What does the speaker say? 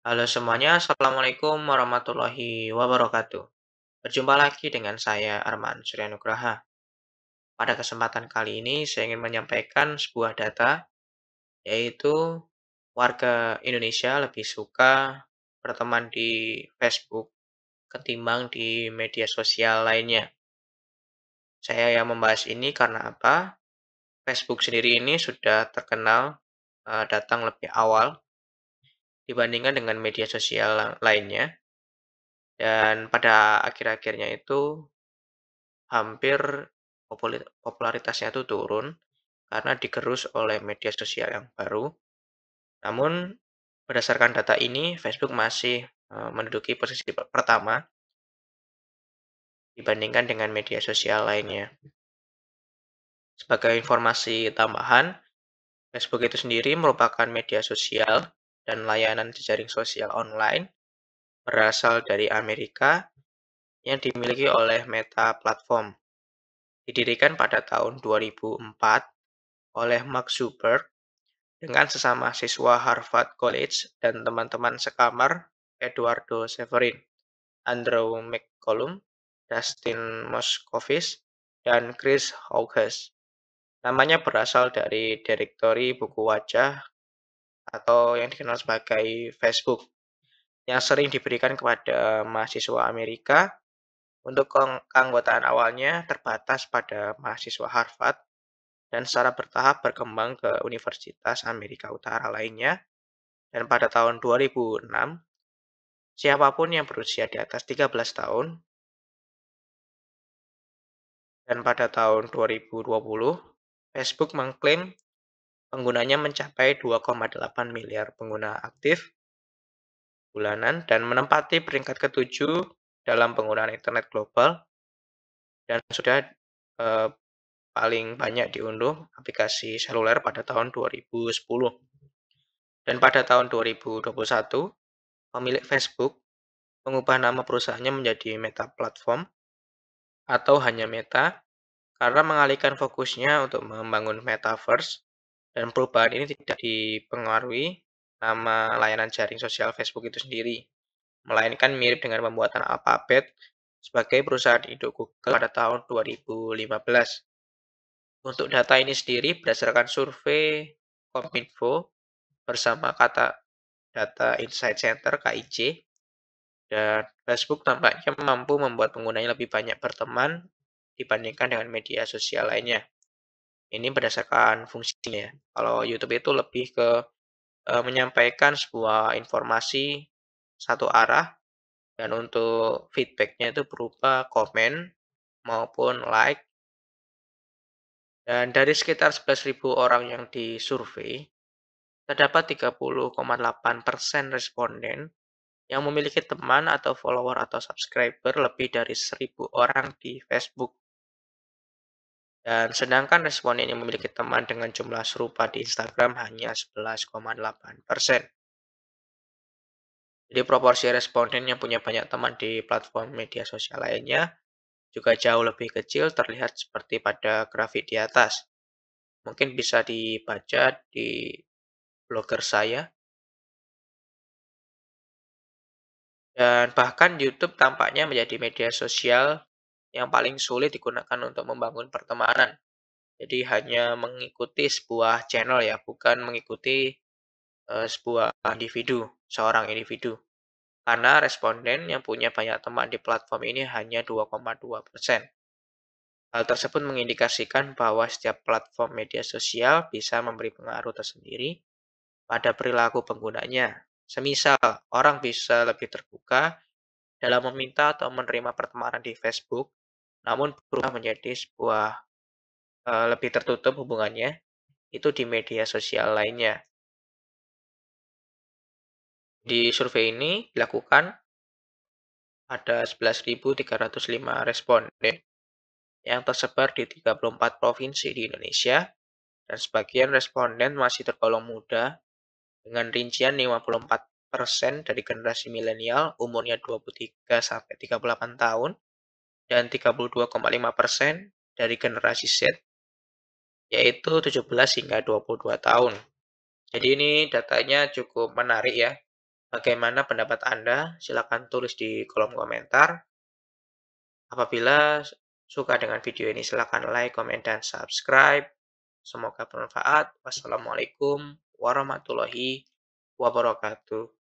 Halo semuanya, Assalamualaikum warahmatullahi wabarakatuh. Berjumpa lagi dengan saya Arman Suryanugraha. Pada kesempatan kali ini saya ingin menyampaikan sebuah data, yaitu warga Indonesia lebih suka berteman di Facebook ketimbang di media sosial lainnya. Saya yang membahas ini karena apa? Facebook sendiri ini sudah terkenal eh, datang lebih awal dibandingkan dengan media sosial lainnya. Dan pada akhir-akhirnya itu hampir popularitasnya itu turun karena digerus oleh media sosial yang baru. Namun berdasarkan data ini Facebook masih eh, menduduki posisi pertama dibandingkan dengan media sosial lainnya. Sebagai informasi tambahan, Facebook itu sendiri merupakan media sosial dan layanan jejaring sosial online berasal dari Amerika yang dimiliki oleh Meta Platform. Didirikan pada tahun 2004 oleh Mark Zuckerberg dengan sesama siswa Harvard College dan teman-teman sekamar Eduardo Severin, Andrew McCollum, Dustin Moskovitz, dan Chris Hawkes. Namanya berasal dari direktori buku wajah atau yang dikenal sebagai Facebook yang sering diberikan kepada mahasiswa Amerika untuk keanggotaan awalnya terbatas pada mahasiswa Harvard dan secara bertahap berkembang ke Universitas Amerika Utara lainnya. Dan pada tahun 2006, siapapun yang berusia di atas 13 tahun dan pada tahun 2020, Facebook mengklaim penggunanya mencapai 2,8 miliar pengguna aktif bulanan dan menempati peringkat ketujuh dalam penggunaan internet global dan sudah eh, paling banyak diunduh aplikasi seluler pada tahun 2010. Dan pada tahun 2021, pemilik Facebook mengubah nama perusahaannya menjadi Meta Platform atau hanya Meta karena mengalihkan fokusnya untuk membangun metaverse dan perubahan ini tidak dipengaruhi nama layanan jaring sosial Facebook itu sendiri, melainkan mirip dengan pembuatan Alphabet sebagai perusahaan induk Google pada tahun 2015. Untuk data ini sendiri berdasarkan survei Kominfo bersama kata Data Insight Center KIC dan Facebook tampaknya mampu membuat penggunanya lebih banyak berteman dibandingkan dengan media sosial lainnya. Ini berdasarkan fungsinya ya. Kalau YouTube itu lebih ke e, menyampaikan sebuah informasi satu arah dan untuk feedbacknya itu berupa komen maupun like. Dan dari sekitar 11.000 orang yang disurvei, terdapat 30,8% responden yang memiliki teman atau follower atau subscriber lebih dari 1000 orang di Facebook. Dan sedangkan responden yang memiliki teman dengan jumlah serupa di Instagram hanya 11,8 persen. Jadi proporsi responden yang punya banyak teman di platform media sosial lainnya juga jauh lebih kecil terlihat seperti pada grafik di atas. Mungkin bisa dibaca di blogger saya. Dan bahkan YouTube tampaknya menjadi media sosial yang paling sulit digunakan untuk membangun pertemanan. Jadi hanya mengikuti sebuah channel ya, bukan mengikuti uh, sebuah individu, seorang individu. Karena responden yang punya banyak teman di platform ini hanya 2,2 persen. Hal tersebut mengindikasikan bahwa setiap platform media sosial bisa memberi pengaruh tersendiri pada perilaku penggunanya. Semisal, orang bisa lebih terbuka dalam meminta atau menerima pertemanan di Facebook namun berubah menjadi sebuah uh, lebih tertutup hubungannya itu di media sosial lainnya. Di survei ini dilakukan ada 11.305 responden yang tersebar di 34 provinsi di Indonesia dan sebagian responden masih tergolong muda dengan rincian 54% persen dari generasi milenial umurnya 23 sampai 38 tahun dan 32,5% dari generasi Z, yaitu 17 hingga 22 tahun. Jadi ini datanya cukup menarik ya. Bagaimana pendapat Anda? Silahkan tulis di kolom komentar. Apabila suka dengan video ini, silahkan like, komen, dan subscribe. Semoga bermanfaat. Wassalamualaikum warahmatullahi wabarakatuh.